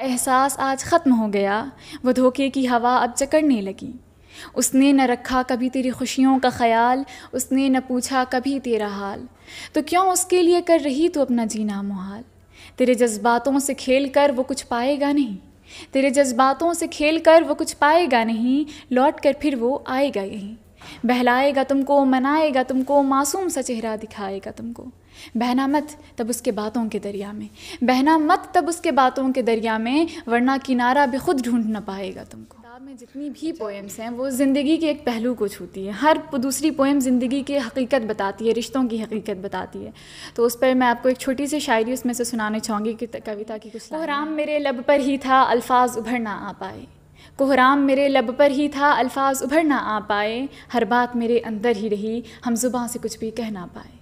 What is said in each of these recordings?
एहसास आज ख़त्म हो गया वो धोखे की हवा अब चकड़ने लगी उसने न रखा कभी तेरी खुशियों का ख्याल उसने न पूछा कभी तेरा हाल तो क्यों उसके लिए कर रही तू अपना जीना मुहाल तेरे जज्बातों से खेल कर वो कुछ पाएगा नहीं तेरे जज्बातों से खेल कर वो कुछ पाएगा नहीं लौट कर फिर वो आएगा यहीं बहलाएगा तुमको मनाएगा तुमको मासूम सा चेहरा दिखाएगा तुमको बहना मत तब उसके बातों के दरिया में बहना मत तब उसके बातों के दरिया में वरना किनारा भी खुद ढूंढ ना पाएगा तुमको किताब में जितनी भी पोएम्स हैं वो ज़िंदगी के एक पहलू को छूती है हर दूसरी पोएम ज़िंदगी की हकीकत बताती है रिश्तों की हकीकत बताती है तो उस पर मैं आपको एक छोटी सी शायरी उसमें से सुनाने चाहूँगी कि कविता की कुछ कोहराम मेरे लब पर ही था अल्फाज उभर ना आ पाए कोहराम मेरे लब पर ही था अल्फाज उभर ना आ पाए हर बात मेरे अंदर ही रही हम जुबा से कुछ भी कह ना पाए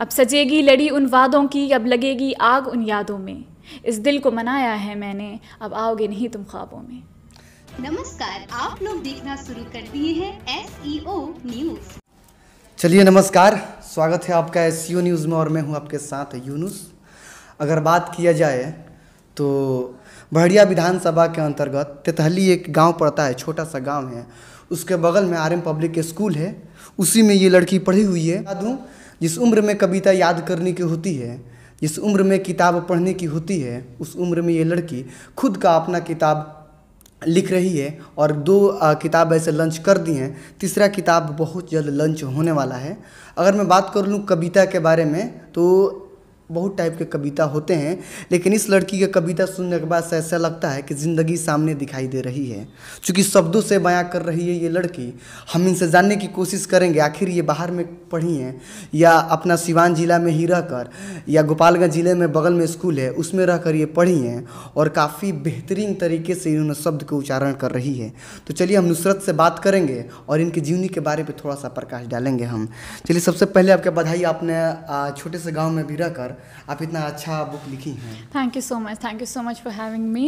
अब सजेगी लड़ी उन वादों की अब लगेगी आग उन यादों में इस दिल को मनाया है मैंने अब आओगे नहीं तुम ख्वाबों में नमस्कार आप लोग देखना शुरू कर दिए हैं एस न्यूज e चलिए नमस्कार स्वागत है आपका एस न्यूज़ e में और मैं हूँ आपके साथ यूनुस अगर बात किया जाए तो बहड़िया विधानसभा के अंतर्गत तेतहली एक गांव पड़ता है छोटा सा गांव है उसके बगल में एम पब्लिक स्कूल है उसी में ये लड़की पढ़ी हुई है बता दूँ जिस उम्र में कविता याद करने की होती है जिस उम्र में किताब पढ़ने की होती है उस उम्र में ये लड़की खुद का अपना किताब लिख रही है और दो किताब ऐसे लंच कर दी हैं तीसरा किताब बहुत जल्द लंच होने वाला है अगर मैं बात कर लूँ कविता के बारे में तो बहुत टाइप के कविता होते हैं लेकिन इस लड़की के कविता सुनने के बाद ऐसा लगता है कि ज़िंदगी सामने दिखाई दे रही है चूँकि शब्दों से बयां कर रही है ये लड़की हम इनसे जानने की कोशिश करेंगे आखिर ये बाहर में पढ़ी हैं या अपना सिवान जिला में ही रहकर या गोपालगंज ज़िले में बगल में स्कूल है उसमें रह कर ये पढ़ी हैं और काफ़ी बेहतरीन तरीके से इन्होंने शब्द का उच्चारण कर रही है तो चलिए हम नुसरत से बात करेंगे और इनकी जीवनी के बारे में थोड़ा सा प्रकाश डालेंगे हम चलिए सबसे पहले आपके बधाई आपने छोटे से गाँव में भी रहकर आप इतना अच्छा बुक लिखी हैं thank you so much thank you so much for having me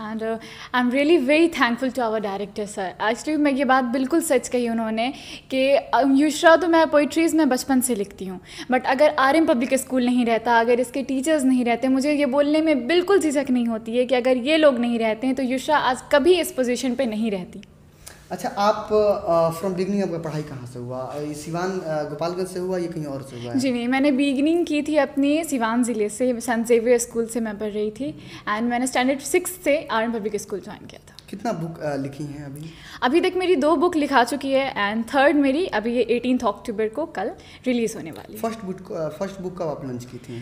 and I am really very thankful to our director sir actually मैं ये बात बिल्कुल सच कही उन्होंने कि यूशरा तो मैं पोइट्रीज़ में बचपन से लिखती हूँ बट अगर आर एम पब्लिक स्कूल नहीं रहता अगर इसके टीचर्स नहीं रहते मुझे ये बोलने में बिल्कुल झिझक नहीं होती है कि अगर ये लोग नहीं रहते हैं तो यूशरा आज कभी इस पोजिशन पर नहीं रहती अच्छा आप फ्रॉम बिगनिंग आपका पढ़ाई कहाँ से हुआ सिवान गोपालगंज से हुआ या कहीं और से हुआ जी नहीं मैंने बिगनिंग की थी अपने सिवान ज़िले से सेंट जेवियर स्कूल से मैं पढ़ रही थी एंड मैंने स्टैंडर्ड सिक्स से आर्म पब्लिक स्कूल ज्वाइन किया था कितना बुक लिखी हैं अभी अभी तक मेरी दो बुक लिखा चुकी है एंड थर्ड मेरी अभी ये एटीन अक्टूबर को कल रिलीज़ होने वाली फर्स्ट बुक फर्स्ट बुक कब आप लॉन्च की थी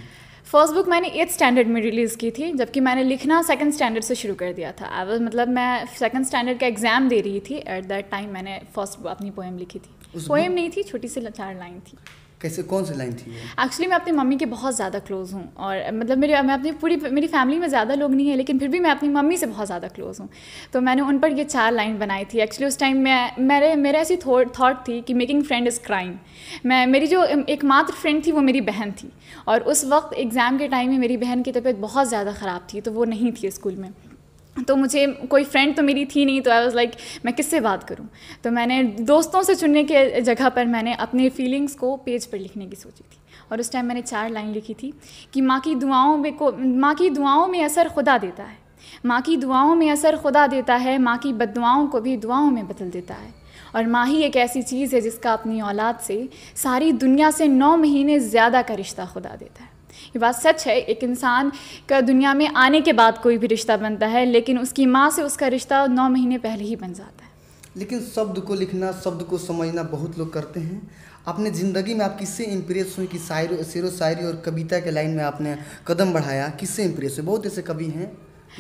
फर्स्ट बुक मैंने एट्थ स्टैंडर्ड में रिलीज़ की थी जबकि मैंने लिखना सेकंड स्टैंडर्ड से शुरू कर दिया था आई मतलब मैं सेकंड स्टैंडर्ड का एग्ज़ाम दे रही थी एट दैट टाइम मैंने फर्स्ट अपनी पोएम लिखी थी पोएम नहीं थी छोटी सी चार लाइन थी कैसे कौन सी लाइन थी एक्चुअली मैं अपनी मम्मी के बहुत ज़्यादा क्लोज हूँ और मतलब मेरे मैं अपनी पूरी मेरी फैमिली में ज़्यादा लोग नहीं है लेकिन फिर भी मैं अपनी मम्मी से बहुत ज़्यादा क्लोज हूँ तो मैंने उन पर ये चार लाइन बनाई थी एक्चुअली उस टाइम मैं मेरे मेरे ऐसी थाट थी कि मेकिंग फ्रेंड इज़ क्राइम मैं मेरी जो एकमात्र फ्रेंड थी वो मेरी बहन थी और उस वक्त एग्ज़ाम के टाइम में मेरी बहन की तबीयत बहुत ज़्यादा ख़राब थी तो वो नहीं थी स्कूल में तो मुझे कोई फ्रेंड तो मेरी थी नहीं तो आई वाज लाइक मैं किससे बात करूं तो मैंने दोस्तों से चुनने के जगह पर मैंने अपने फीलिंग्स को पेज पर लिखने की सोची थी और उस टाइम मैंने चार लाइन लिखी थी कि माँ की दुआओं में को माँ की दुआओं में असर खुदा देता है माँ की दुआओं में असर खुदा देता है माँ की बदुआओं को भी दुआओं में बदल देता है और माँ ही एक ऐसी चीज़ है जिसका अपनी औलाद से सारी दुनिया से नौ महीने ज़्यादा का रिश्ता खुदा देता है ये बात सच है एक इंसान का दुनिया में आने के बाद कोई भी रिश्ता बनता है लेकिन उसकी माँ से उसका रिश्ता नौ महीने पहले ही बन जाता है लेकिन शब्द को लिखना शब्द को समझना बहुत लोग करते हैं आपने ज़िंदगी में आप किससे इम्प्रेस हुई कि शायर शेर शायरी और कविता के लाइन में आपने कदम बढ़ाया किससे इम्प्रेस हुए बहुत ऐसे कवि हैं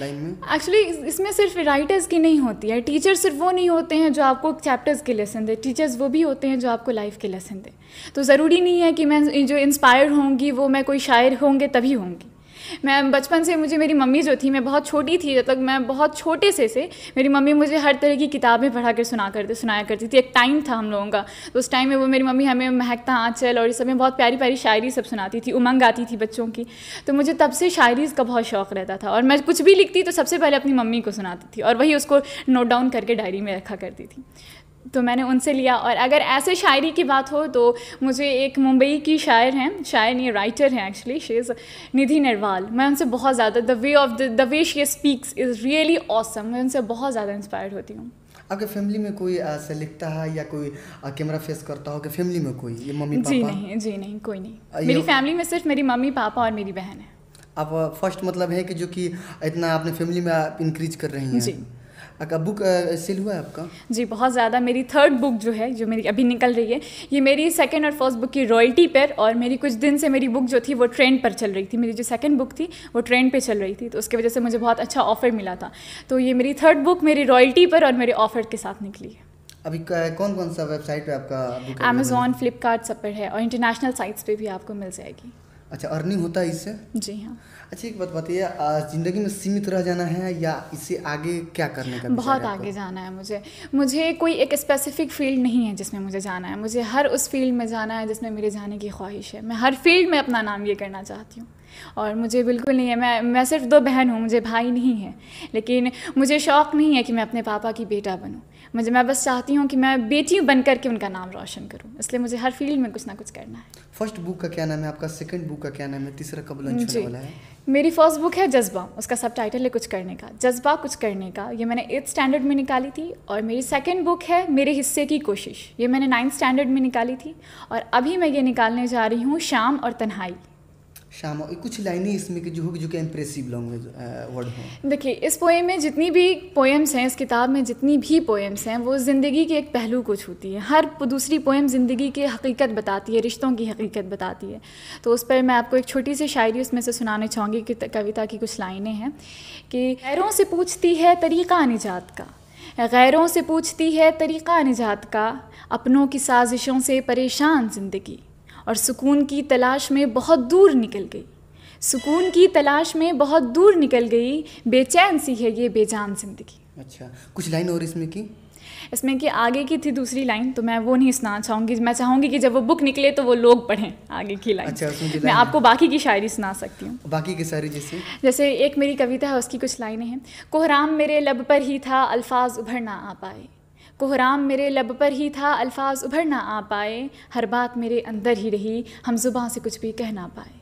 लाइन में एक्चुअली इसमें सिर्फ राइटर्स की नहीं होती है टीचर सिर्फ वो नहीं होते हैं जो आपको चैप्टर्स के लेसन दे टीचर्स वो भी होते हैं जो आपको लाइफ के लेसन दे तो ज़रूरी नहीं है कि मैं जो इंस्पायर होंगी वो मैं कोई शायर होंगे तभी होंगी मैं बचपन से मुझे मेरी मम्मी जो थी मैं बहुत छोटी थी जब मतलब तक मैं बहुत छोटे से से मेरी मम्मी मुझे हर तरह की किताबें पढ़ा कर सुना करते सुनाया करती थी एक टाइम था हम लोगों का तो उस टाइम में वो मेरी मम्मी हमें महकता आँचल और इस समय बहुत प्यारी प्यारी शायरी सब सुनाती थी उमंग आती थी बच्चों की तो मुझे तब से शायरी का बहुत शौक रहता था और मैं कुछ भी लिखती तो सबसे पहले अपनी मम्मी को सुनाती थी और वही उसको नोट डाउन करके डायरी में रखा करती थी तो मैंने उनसे लिया और अगर ऐसे शायरी की बात हो तो मुझे एक मुंबई की शायर हैं शायर नहीं राइटर हैं actually she is Nidhi Narwal मैं उनसे बहुत ज़्यादा the way of the way she speaks is really awesome मैं उनसे बहुत ज़्यादा इंस्पायर्ड होती हूँ अगर फैमिली में कोई ऐसे लिखता है या कोई कैमरा फेस करता हो कि फैमिली में कोई ये मम्मी जी पापा? नहीं जी नहीं कोई नहीं मेरी फैमिली में सिर्फ मेरी मम्मी पापा और मेरी बहन है अब फर्स्ट मतलब है कि जो कि इतना आपने फैमिली में इंक्रीज कर रही हैं जी आपका बुक सेल uh, हुआ है आपका जी बहुत ज़्यादा मेरी थर्ड बुक जो है जो मेरी अभी निकल रही है ये मेरी सेकेंड और फर्स्ट बुक की रॉयल्टी पर और मेरी कुछ दिन से मेरी बुक जो थी वो ट्रेंड पर चल रही थी मेरी जो सेकेंड बुक थी वो ट्रेंड पर चल रही थी तो उसकी वजह से मुझे बहुत अच्छा ऑफर मिला था तो ये मेरी थर्ड बुक मेरी रॉयल्टी पर और मेरे ऑफर के साथ निकली है अभी कौन कौन सा वेबसाइट पे आपका अमेजोन फ्लिपकार्ट सब पर है और इंटरनेशनल साइट्स पे भी आपको मिल जाएगी अच्छा अर्निंग होता है इससे जी हाँ अच्छा एक बात बताइए ज़िंदगी में सीमित रह जाना है या इससे आगे क्या करने का बहुत आगे जाना है मुझे मुझे कोई एक स्पेसिफिक फील्ड नहीं है जिसमें मुझे जाना है मुझे हर उस फील्ड में जाना है जिसमें मेरे जाने की ख्वाहिश है मैं हर फील्ड में अपना नाम ये करना चाहती हूँ और मुझे बिल्कुल नहीं है मैं मैं सिर्फ दो बहन हूँ मुझे भाई नहीं है लेकिन मुझे शौक़ नहीं है कि मैं अपने पापा की बेटा बनूँ मुझे मैं बस चाहती हूँ कि मैं बेटी बन करके उनका नाम रोशन करूँ इसलिए मुझे हर फील्ड में कुछ ना कुछ करना है फर्स्ट बुक का क्या नाम है आपका सेकंड बुक का क्या नाम है तीसरा कब लॉन्च होने वाला है मेरी फर्स्ट बुक है जज्बा उसका सब टाइटल है कुछ करने का जज्बा कुछ करने का ये मैंने एट्थ स्टैंडर्ड में निकाली थी और मेरी सेकंड बुक है मेरे हिस्से की कोशिश ये मैंने नाइन्थ स्टैंडर्ड में निकाली थी और अभी मैं ये निकालने जा रही हूँ शाम और तन्हाई शाम कुछ लाइनें इसमें कि जो हो जो कि इम्प्रेसिव लैंग्वेज वर्ड हों देखिए इस पोएम में जितनी भी पोएम्स हैं इस किताब में जितनी भी पोएम्स हैं वो ज़िंदगी के एक पहलू को छूती है हर दूसरी पोएम ज़िंदगी की हकीकत बताती है रिश्तों की हकीकत बताती है तो उस पर मैं आपको एक छोटी सी शायरी उसमें से सुनाने चाहूँगी कि कविता की कुछ लाइनें हैं कि गैरों से पूछती है तरीक़ा निजात का गैरों से पूछती है तरीक़ा निजात का अपनों की साजिशों से परेशान ज़िंदगी और सुकून की तलाश में बहुत दूर निकल गई सुकून की तलाश में बहुत दूर निकल गई बेचैन सी है ये बेजान जिंदगी अच्छा कुछ लाइन और इसमें की इसमें कि आगे की थी दूसरी लाइन तो मैं वो नहीं सुनाना चाहूँगी मैं चाहूँगी कि जब वो बुक निकले तो वो लोग पढ़ें आगे की लाइन अच्छा मैं आपको बाकी की शायरी सुना सकती हूँ बाकी की शायरी जैसे जैसे एक मेरी कविता है उसकी कुछ लाइनें हैं कोहराम मेरे लब पर ही था अल्फाज उभर ना आ पाए कोहराम मेरे लब पर ही था अल्फाज उभर ना आ पाए हर बात मेरे अंदर ही रही हम जुबां से कुछ भी कह ना पाए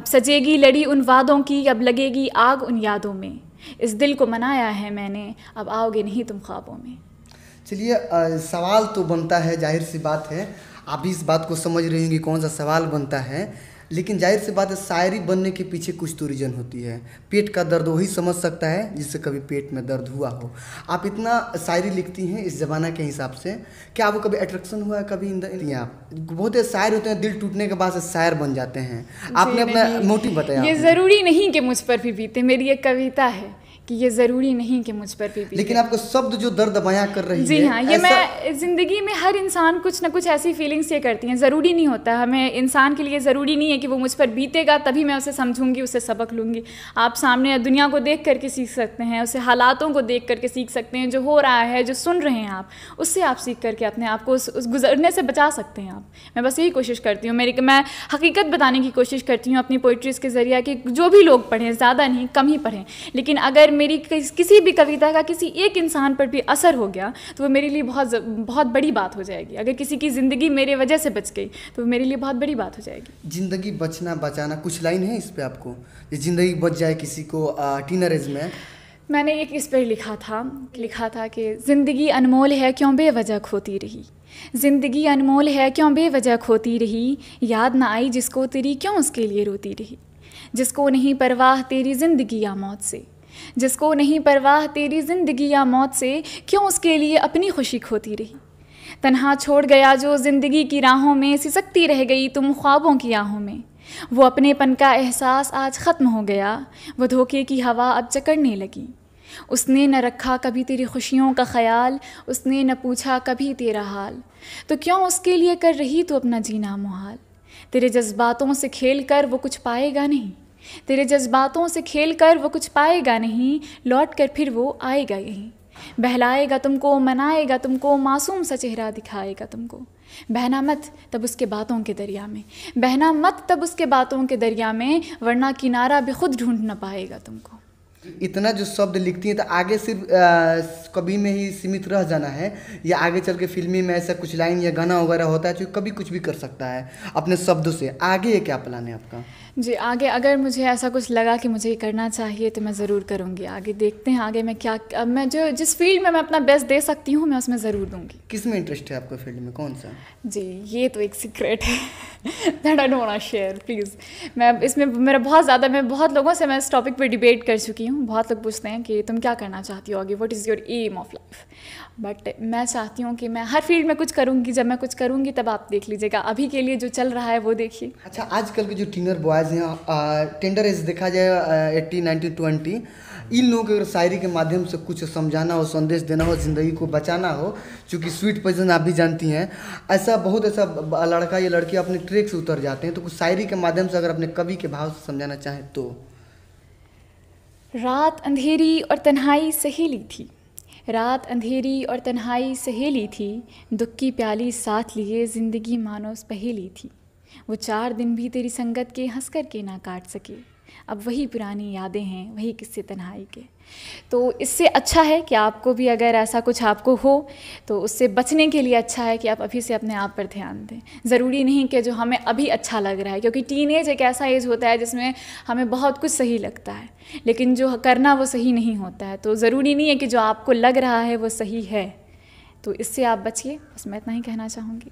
अब सजेगी लड़ी उन वादों की अब लगेगी आग उन यादों में इस दिल को मनाया है मैंने अब आओगे नहीं तुम ख्वाबों में चलिए सवाल तो बनता है जाहिर सी बात है आप इस बात को समझ रही होंगी कौन सा सवाल बनता है लेकिन जाहिर सी बात है शायरी बनने के पीछे कुछ तो रीज़न होती है पेट का दर्द वही समझ सकता है जिससे कभी पेट में दर्द हुआ हो आप इतना शायरी लिखती हैं इस ज़माना के हिसाब से क्या आपको कभी अट्रैक्शन हुआ है कभी इन आप बहुत शायर होते हैं दिल टूटने के बाद शायर बन जाते हैं आपने अपना मोटिव बताया ये ज़रूरी नहीं कि मुझ पर भी बीते मेरी एक कविता है कि ये ज़रूरी नहीं कि मुझ पर पीपी लेकिन आपको शब्द जो दर्द बयां कर रही जी है जी हाँ ये मैं ज़िंदगी में हर इंसान कुछ ना कुछ ऐसी फीलिंग्स ये करती हैं ज़रूरी नहीं होता हमें इंसान के लिए ज़रूरी नहीं है कि वो मुझ पर बीतेगा तभी मैं उसे समझूंगी उसे सबक लूँगी आप सामने दुनिया को देख करके सीख सकते हैं उसे हालातों को देख करके सीख सकते हैं जो हो रहा है जो सुन रहे हैं आप उससे आप सीख करके अपने आप को उस गुजरने से बचा सकते हैं आप मैं बस यही कोशिश करती हूँ मेरी मैं हकीकत बताने की कोशिश करती हूँ अपनी पोइट्रीज़ के ज़रिए कि जो भी लोग पढ़ें ज़्यादा नहीं कम ही पढ़ें लेकिन अगर मेरी किसी भी कविता का किसी एक इंसान पर भी असर हो गया तो वो मेरे लिए बहुत बहुत बड़ी बात हो जाएगी अगर किसी की ज़िंदगी मेरे वजह से बच गई तो मेरे लिए बहुत बड़ी बात हो जाएगी ज़िंदगी बचना बचाना कुछ लाइन है इस पर आपको ज़िंदगी बच जाए किसी को टीनरेज में मैंने एक इस पर लिखा था लिखा था कि ज़िंदगी अनमोल है क्यों बेवजह खोती रही ज़िंदगी अनमोल है क्यों बेवजह खोती रही याद ना आई जिसको तेरी क्यों उसके लिए रोती रही जिसको नहीं परवाह तेरी ज़िंदगी या मौत से जिसको नहीं परवाह तेरी ज़िंदगी या मौत से क्यों उसके लिए अपनी खुशी खोती रही तनहा छोड़ गया जो ज़िंदगी की राहों में सिसकती रह गई तुम ख्वाबों की आहों में वो अपनेपन का एहसास आज ख़त्म हो गया वो धोखे की हवा अब चकड़ने लगी उसने न रखा कभी तेरी खुशियों का ख्याल उसने न पूछा कभी तेरा हाल तो क्यों उसके लिए कर रही तो अपना जीना मुहाल तेरे जज्बातों से खेल कर वो कुछ पाएगा नहीं तेरे जज्बातों से खेल कर वो कुछ पाएगा नहीं लौट कर फिर वो आएगा यहीं बहलाएगा तुमको मनाएगा तुमको मासूम सा चेहरा दिखाएगा तुमको बहना मत तब उसके बातों के दरिया में बहना मत तब उसके बातों के दरिया में वरना किनारा भी खुद ढूंढ ना पाएगा तुमको इतना जो शब्द लिखती हैं तो आगे सिर्फ कभी में ही सीमित रह जाना है या आगे चल के फिल्मी में ऐसा कुछ लाइन या गाना वगैरह होता है जो तो कभी कुछ भी कर सकता है अपने शब्दों से आगे क्या प्लान है आपका जी आगे अगर मुझे ऐसा कुछ लगा कि मुझे ये करना चाहिए तो मैं ज़रूर करूँगी आगे देखते हैं आगे मैं क्या मैं जो जिस फील्ड में मैं अपना बेस्ट दे सकती हूँ मैं उसमें ज़रूर दूँगी किस में इंटरेस्ट है आपको फील्ड में कौन सा जी ये तो एक सीक्रेट है दैट आई शेयर प्लीज़ मैं इसमें मेरा बहुत ज़्यादा मैं बहुत लोगों से मैं इस टॉपिक पर डिबेट कर चुकी हूँ हूँ बहुत लोग पूछते हैं कि तुम क्या करना चाहती हो आगे what is your aim of life but मैं चाहती हूँ कि मैं हर फील्ड में कुछ करूँगी जब मैं कुछ करूँगी तब आप देख लीजिएगा अभी के लिए जो चल रहा है वो देखिए अच्छा आजकल के जो टीनर बॉयज़ हैं टेंडर एज देखा जाए एट्टी नाइनटी ट्वेंटी इन लोगों को अगर शायरी के माध्यम से कुछ समझाना हो संदेश देना हो ज़िंदगी को बचाना हो चूँकि स्वीट पर्सन आप भी जानती हैं ऐसा बहुत ऐसा लड़का या लड़की अपने ट्रेक से उतर जाते हैं तो कुछ शायरी के माध्यम से अगर अपने कवि के भाव से समझाना चाहें तो रात अंधेरी और तन्हाई सहेली थी रात अंधेरी और तन्हाई सहेली थी दुख की प्याली साथ लिए ज़िंदगी मानो पहेली थी वो चार दिन भी तेरी संगत के हंस कर के ना काट सके अब वही पुरानी यादें हैं वही किस्से तन्हाई के तो इससे अच्छा है कि आपको भी अगर ऐसा कुछ आपको हो तो उससे बचने के लिए अच्छा है कि आप अभी से अपने आप पर ध्यान दें ज़रूरी नहीं कि जो हमें अभी अच्छा लग रहा है क्योंकि टीन एज एक ऐसा एज होता है जिसमें हमें बहुत कुछ सही लगता है लेकिन जो करना वो सही नहीं होता है तो ज़रूरी नहीं है कि जो आपको लग रहा है वो सही है तो इससे आप बचिए बस मैं इतना ही कहना चाहूँगी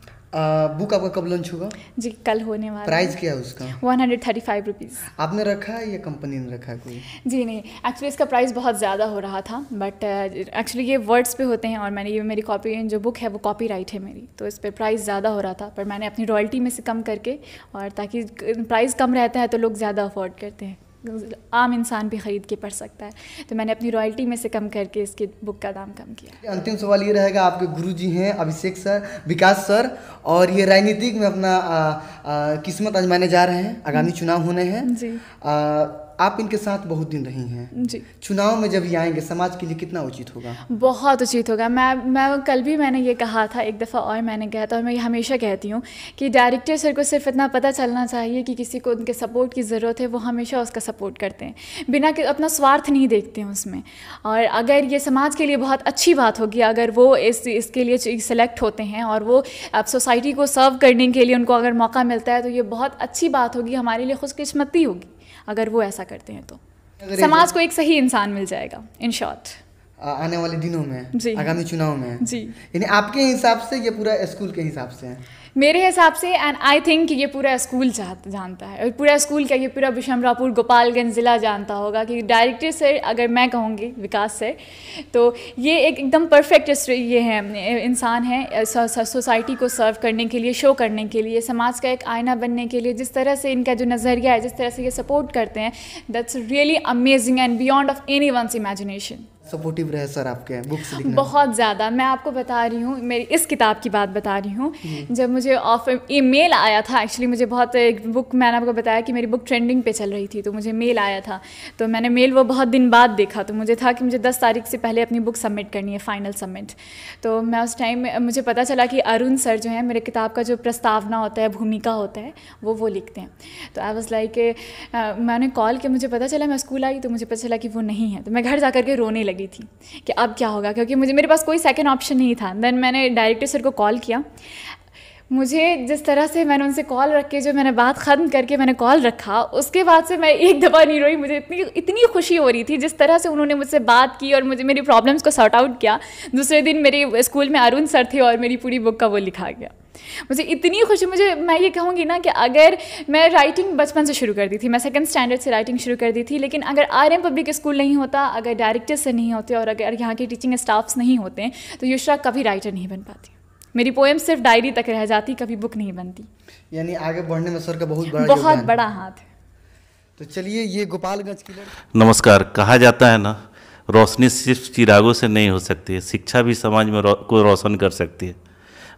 बुक आपका कब लॉन्च होगा जी कल होने वाला प्राइस क्या है उसका one hundred thirty five rupees आपने रखा है या कंपनी ने रखा है कोई जी नहीं एक्चुअली इसका प्राइस बहुत ज़्यादा हो रहा था बट एक्चुअली uh, ये वर्ड्स पे होते हैं और मैंने ये मेरी कॉपी जो बुक है वो कॉपी राइट है मेरी तो इस पर प्राइस ज़्यादा हो रहा था पर मैंने अपनी रॉयल्टी में से कम करके और ताकि प्राइस कम रहता है तो लोग ज़्यादा अफोर्ड करते हैं आम इंसान भी ख़रीद के पढ़ सकता है तो मैंने अपनी रॉयल्टी में से कम करके इसके बुक का दाम कम किया अंतिम सवाल ये रहेगा आपके गुरु जी हैं अभिषेक सर विकास सर और ये राजनीतिक में अपना आ, आ, किस्मत आजमाने जा रहे हैं आगामी चुनाव होने हैं जी आ, आप इनके साथ बहुत दिन रही हैं जी चुनाव में जब ये आएंगे समाज के लिए कितना उचित होगा बहुत उचित होगा मैं मैं कल भी मैंने ये कहा था एक दफ़ा और मैंने कहा था और मैं ये हमेशा कहती हूँ कि डायरेक्टर सर को सिर्फ इतना पता चलना चाहिए कि किसी को उनके सपोर्ट की ज़रूरत है वो हमेशा उसका सपोर्ट करते हैं बिना कि अपना स्वार्थ नहीं देखते हैं उसमें और अगर ये समाज के लिए बहुत अच्छी बात होगी अगर वो इस इसके लिए सिलेक्ट होते हैं और वो अब सोसाइटी को सर्व करने के लिए उनको अगर मौका मिलता है तो ये बहुत अच्छी बात होगी हमारे लिए खुशकिस्मती होगी अगर वो ऐसा करते हैं तो समाज को एक सही इंसान मिल जाएगा इन शॉर्ट आने वाले दिनों में आगामी चुनाव में जी यानी आपके हिसाब से ये पूरा स्कूल के हिसाब से है मेरे हिसाब से एंड आई थिंक ये पूरा स्कूल जानता है और पूरा स्कूल क्या ये पूरा बिशमरापुर गोपालगंज ज़िला जानता होगा कि डायरेक्टर सर अगर मैं कहूँगी विकास सर तो ये एक एकदम परफेक्ट ये है इंसान है सोसाइटी को सर्व करने के लिए शो करने के लिए समाज का एक आईना बनने के लिए जिस तरह से इनका जो नज़रिया है जिस तरह से ये सपोर्ट करते हैं that's really amazing and beyond of any one's imagination supportive रहे सर आपके बुक्स लिखने बहुत ज़्यादा मैं आपको बता रही हूँ मेरी इस किताब की बात बता रही हूँ जब मुझे ऑफर ई मेल आया था एक्चुअली मुझे बहुत एक बुक मैंने आपको बताया कि मेरी बुक ट्रेंडिंग पे चल रही थी तो मुझे मेल आया था तो मैंने मेल वो बहुत दिन बाद देखा तो मुझे था कि मुझे दस तारीख से पहले अपनी बुक सबमिट करनी है फाइनल सबमिट तो मैं उस टाइम मुझे पता चला कि अरुण सर जो है मेरे किताब का जो प्रस्तावना होता है भूमिका होता है वो वो लिखते हैं तो आई वॉज लाइक मैंने कॉल किया मुझे पता चला मैं स्कूल आई तो मुझे पता चला कि वो नहीं है तो मैं घर जा के रोने लगी रही थी कि अब क्या होगा क्योंकि मुझे मेरे पास कोई सेकेंड ऑप्शन नहीं था देन मैंने डायरेक्टर सर को कॉल किया मुझे जिस तरह से मैंने उनसे कॉल रख के जो मैंने बात ख़त्म करके मैंने कॉल रखा उसके बाद से मैं एक दफ़ा नहीं रोई मुझे इतनी इतनी खुशी हो रही थी जिस तरह से उन्होंने मुझसे बात की और मुझे मेरी प्रॉब्लम्स को सॉर्ट आउट किया दूसरे दिन मेरे स्कूल में अरुण सर थे और मेरी पूरी बुक का वो लिखा गया मुझे इतनी खुशी मुझे मैं ये कहूँगी ना कि अगर मैं राइटिंग बचपन से शुरू कर दी थी मैं सेकंड स्टैंडर्ड से राइटिंग शुरू कर दी थी लेकिन अगर आर एम पब्लिक स्कूल नहीं होता अगर डायरेक्टर से नहीं होते और अगर यहाँ के टीचिंग स्टाफ्स नहीं होते तो युशरा कभी राइटर नहीं बन पाती मेरी पोएम सिर्फ डायरी तक रह जाती कभी बुक नहीं बनती यानी आगे बढ़ने में सर का बहुत बड़ा बहुत बड़ा हाथ है तो चलिए ये गोपालगंज की नमस्कार कहा जाता है ना रोशनी सिर्फ चिरागों से नहीं हो सकती है शिक्षा भी समाज में रो, को रोशन कर सकती है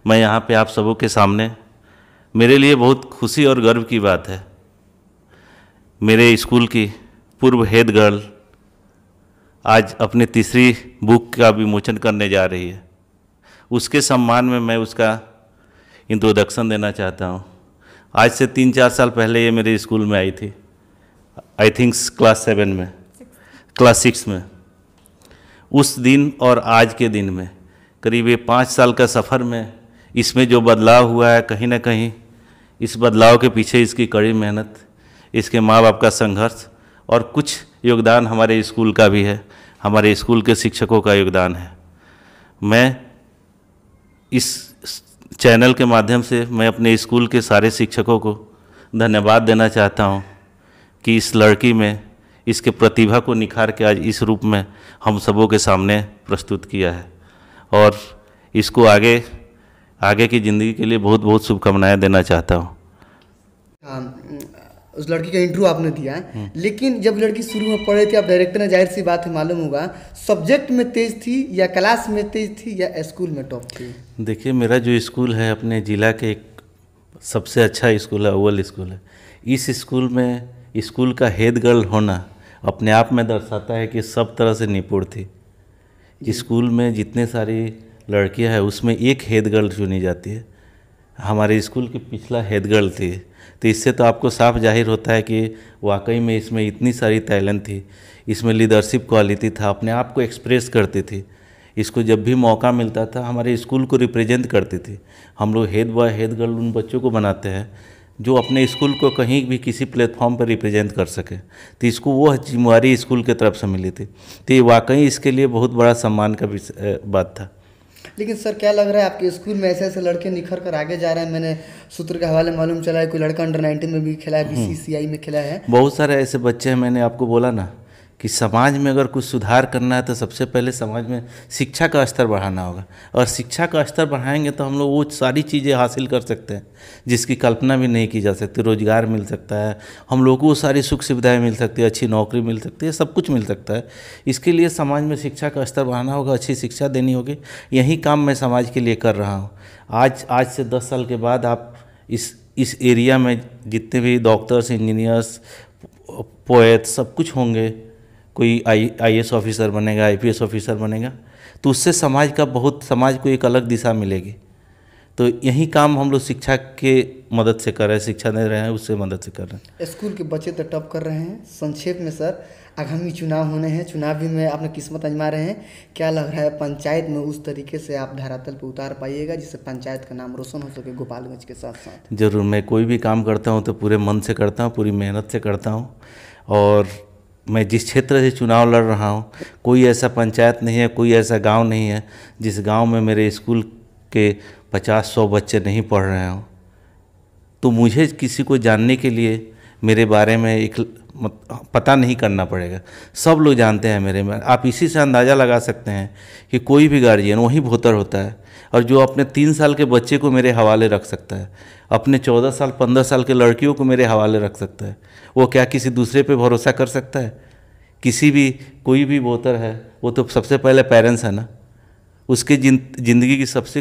मैं यहाँ पे आप सबों के सामने मेरे लिए बहुत खुशी और गर्व की बात है मेरे स्कूल की पूर्व हेड गर्ल आज अपने तीसरी बुक का विमोचन करने जा रही है उसके सम्मान में मैं उसका इंट्रोडक्शन देना चाहता हूँ आज से तीन चार साल पहले ये मेरे स्कूल में आई थी आई थिंक क्लास सेवन में क्लास सिक्स में उस दिन और आज के दिन में करीब ये पाँच साल का सफ़र में इसमें जो बदलाव हुआ है कहीं ना कहीं इस बदलाव के पीछे इसकी कड़ी मेहनत इसके माँ बाप का संघर्ष और कुछ योगदान हमारे स्कूल का भी है हमारे स्कूल के शिक्षकों का योगदान है मैं इस चैनल के माध्यम से मैं अपने स्कूल के सारे शिक्षकों को धन्यवाद देना चाहता हूँ कि इस लड़की में इसके प्रतिभा को निखार के आज इस रूप में हम सबों के सामने प्रस्तुत किया है और इसको आगे आगे की ज़िंदगी के लिए बहुत बहुत शुभकामनाएं देना चाहता हूँ हाँ, उस लड़की का इंटरव्यू आपने दिया है लेकिन जब लड़की शुरू में पढ़े थी आप डायरेक्टर ने जाहिर सी बात है मालूम होगा सब्जेक्ट में तेज थी या क्लास में तेज थी या स्कूल में टॉप थी देखिए मेरा जो स्कूल है अपने ज़िला के एक सबसे अच्छा स्कूल है अव्वल स्कूल है इस स्कूल में स्कूल का हेड गर्ल होना अपने आप में दर्शाता है कि सब तरह से निपुण थी स्कूल में जितने सारी लड़कियां है उसमें एक हेड गर्ल चुनी जाती है हमारे स्कूल की पिछला हेड गर्ल थी तो इससे तो आपको साफ जाहिर होता है कि वाकई में इसमें इतनी सारी टैलेंट थी इसमें लीडरशिप क्वालिटी था अपने आप को एक्सप्रेस करती थी इसको जब भी मौका मिलता था हमारे स्कूल को रिप्रेजेंट करती थी हम लोग हेड बॉय हेड गर्ल उन बच्चों को बनाते हैं जो अपने स्कूल को कहीं भी किसी प्लेटफॉर्म पर रिप्रेजेंट कर सके तो इसको वो जिम्मेवारी स्कूल की तरफ से मिली थी तो ये वाकई इसके लिए बहुत बड़ा सम्मान का बात था लेकिन सर क्या लग रहा है आपके स्कूल में ऐसे ऐसे लड़के निखर कर आगे जा रहे हैं मैंने सूत्र के हवाले मालूम चला है कोई लड़का अंडर नाइनटीन में भी खेला है बी हम्म। में खेला है बहुत सारे ऐसे बच्चे हैं मैंने आपको बोला ना कि समाज में अगर कुछ सुधार करना है तो सबसे पहले समाज में शिक्षा का स्तर बढ़ाना होगा और शिक्षा का स्तर बढ़ाएंगे तो हम लोग वो सारी चीज़ें हासिल कर सकते हैं जिसकी कल्पना भी नहीं की जा सकती रोज़गार मिल सकता है हम लोग को सारी सुख सुविधाएँ मिल सकती है अच्छी नौकरी मिल सकती है सब कुछ मिल सकता है इसके लिए समाज में शिक्षा का स्तर बढ़ाना होगा अच्छी शिक्षा देनी होगी यही काम मैं समाज के लिए कर रहा हूँ आज आज से दस साल के बाद आप इस इस एरिया में जितने भी डॉक्टर्स इंजीनियर्स पोएट सब कुछ होंगे कोई आई एस ऑफिसर बनेगा एस ऑफिसर बनेगा तो उससे समाज का बहुत समाज को एक अलग दिशा मिलेगी तो यही काम हम लोग शिक्षा के मदद से कर रहे हैं शिक्षा दे रहे हैं उससे मदद से कर रहे हैं स्कूल के बच्चे तो टॉप कर रहे हैं संक्षेप में सर आगामी चुनाव होने हैं चुनाव भी में आपने किस्मत अजमा रहे हैं क्या लग रहा है पंचायत में उस तरीके से आप धरातल पर उतार पाइएगा जिससे पंचायत का नाम रोशन हो सके गोपालगंज के साथ साथ जरूर मैं कोई भी काम करता हूँ तो पूरे मन से करता हूँ पूरी मेहनत से करता हूँ और मैं जिस क्षेत्र से चुनाव लड़ रहा हूँ कोई ऐसा पंचायत नहीं है कोई ऐसा गांव नहीं है जिस गांव में मेरे स्कूल के पचास सौ बच्चे नहीं पढ़ रहे हों तो मुझे किसी को जानने के लिए मेरे बारे में एक पता नहीं करना पड़ेगा सब लोग जानते हैं मेरे में आप इसी से अंदाज़ा लगा सकते हैं कि कोई भी गार्जियन वही भोतर होता है और जो अपने तीन साल के बच्चे को मेरे हवाले रख सकता है अपने चौदह साल पंद्रह साल के लड़कियों को मेरे हवाले रख सकता है वो क्या किसी दूसरे पे भरोसा कर सकता है किसी भी कोई भी वोटर है वो तो सबसे पहले पेरेंट्स है ना उसके जिन ज़िंदगी की सबसे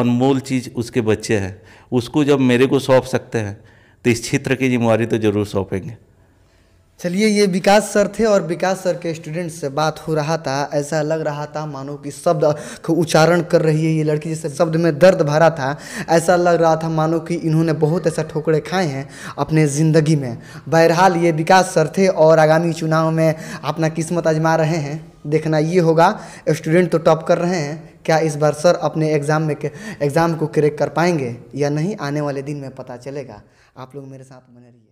अनमोल चीज़ उसके बच्चे हैं उसको जब मेरे को सौंप सकते हैं तो इस क्षेत्र की जिम्मेवारी तो ज़रूर सौंपेंगे चलिए ये विकास सर थे और विकास सर के स्टूडेंट से बात हो रहा था ऐसा लग रहा था मानो कि शब्द को उच्चारण कर रही है ये लड़की जैसे शब्द में दर्द भरा था ऐसा लग रहा था मानो कि इन्होंने बहुत ऐसा ठोकरे खाए हैं अपने ज़िंदगी में बहरहाल ये विकास सर थे और आगामी चुनाव में अपना किस्मत आजमा रहे हैं देखना ये होगा स्टूडेंट तो टॉप कर रहे हैं क्या इस बार सर अपने एग्ज़ाम में एग्ज़ाम को क्रेक कर पाएंगे या नहीं आने वाले दिन में पता चलेगा आप लोग मेरे साथ बने रहिए